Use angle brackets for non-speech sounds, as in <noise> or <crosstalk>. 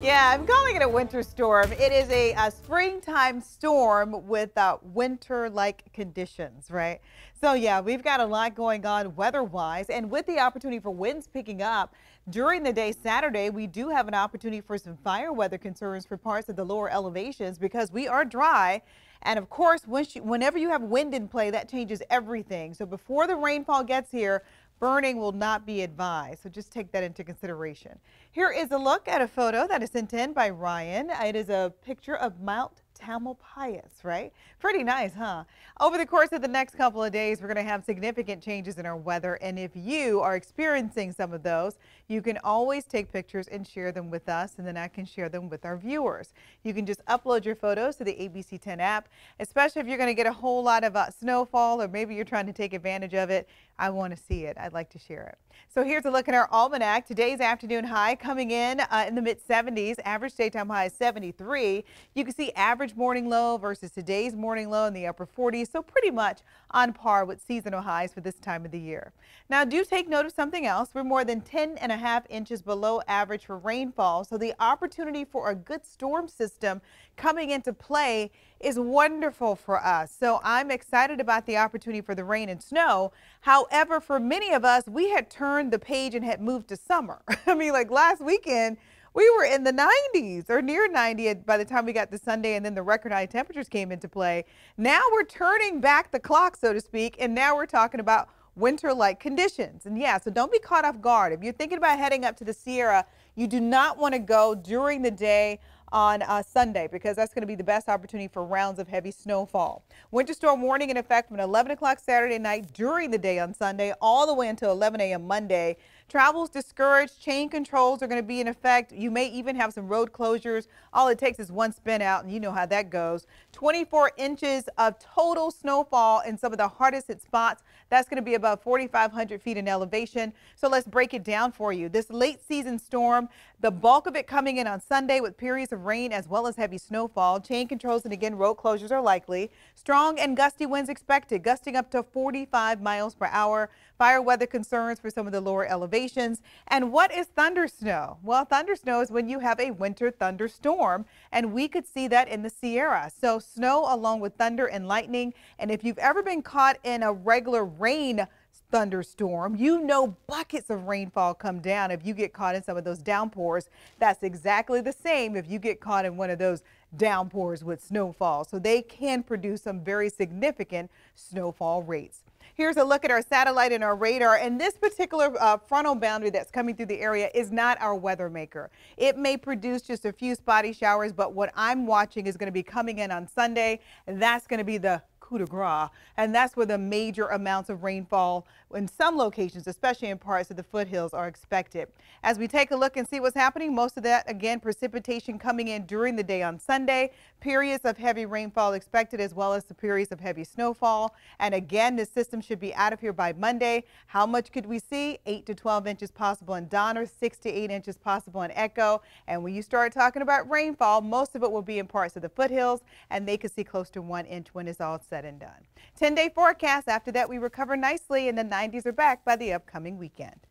Yeah, I'm calling it a winter storm. It is a, a springtime storm with uh, winter like conditions, right? So, yeah, we've got a lot going on weather wise. And with the opportunity for winds picking up during the day Saturday, we do have an opportunity for some fire weather concerns for parts of the lower elevations because we are dry. And of course, whenever you have wind in play, that changes everything. So, before the rainfall gets here, Burning will not be advised, so just take that into consideration. Here is a look at a photo that is sent in by Ryan. It is a picture of Mount Tamalpais, right? Pretty nice, huh? Over the course of the next couple of days, we're going to have significant changes in our weather. And if you are experiencing some of those, you can always take pictures and share them with us, and then I can share them with our viewers. You can just upload your photos to the ABC 10 app, especially if you're going to get a whole lot of uh, snowfall or maybe you're trying to take advantage of it. I want to see it. I'd like to share it. So here's a look at our almanac. Today's afternoon high coming in uh, in the mid 70s. Average daytime high is 73. You can see average morning low versus today's morning low in the upper 40s. So pretty much on par with seasonal highs for this time of the year. Now do take note of something else. We're more than 10 and a half inches below average for rainfall. So the opportunity for a good storm system coming into play is wonderful for us. So I'm excited about the opportunity for the rain and snow. However, for many of us, we had turned the page and had moved to summer. <laughs> I mean, like last weekend, we were in the 90s or near 90 by the time we got to Sunday, and then the record high temperatures came into play. Now we're turning back the clock, so to speak, and now we're talking about winter like conditions. And yeah, so don't be caught off guard. If you're thinking about heading up to the Sierra, you do not want to go during the day on uh, Sunday because that's going to be the best opportunity for rounds of heavy snowfall. Winter storm warning in effect from 11 o'clock Saturday night during the day on Sunday all the way until 11 a.m. Monday. Travel's discouraged. Chain controls are going to be in effect. You may even have some road closures. All it takes is one spin out, and you know how that goes. 24 inches of total snowfall in some of the hardest hit spots. That's going to be about 4,500 feet in elevation. So let's break it down for you. This late season storm, the bulk of it coming in on Sunday with periods of rain as well as heavy snowfall. Chain controls and again road closures are likely. Strong and gusty winds expected, gusting up to 45 miles per hour. Fire weather concerns for some of the lower elevations observations. And what is thundersnow? Well, thundersnow is when you have a winter thunderstorm, and we could see that in the Sierra. So snow along with thunder and lightning. And if you've ever been caught in a regular rain thunderstorm. You know buckets of rainfall come down if you get caught in some of those downpours. That's exactly the same if you get caught in one of those downpours with snowfall. So they can produce some very significant snowfall rates. Here's a look at our satellite and our radar. And this particular uh, frontal boundary that's coming through the area is not our weather maker. It may produce just a few spotty showers, but what I'm watching is going to be coming in on Sunday. And that's going to be the coup de grace, and that's where the major amounts of rainfall in some locations, especially in parts of the foothills, are expected. As we take a look and see what's happening, most of that, again, precipitation coming in during the day on Sunday, periods of heavy rainfall expected as well as the periods of heavy snowfall. And again, the system should be out of here by Monday. How much could we see? 8 to 12 inches possible in Donner, 6 to 8 inches possible in Echo. And when you start talking about rainfall, most of it will be in parts of the foothills, and they could see close to 1 inch when it's all said said and done. 10 day forecast. After that, we recover nicely, and the 90s are back by the upcoming weekend.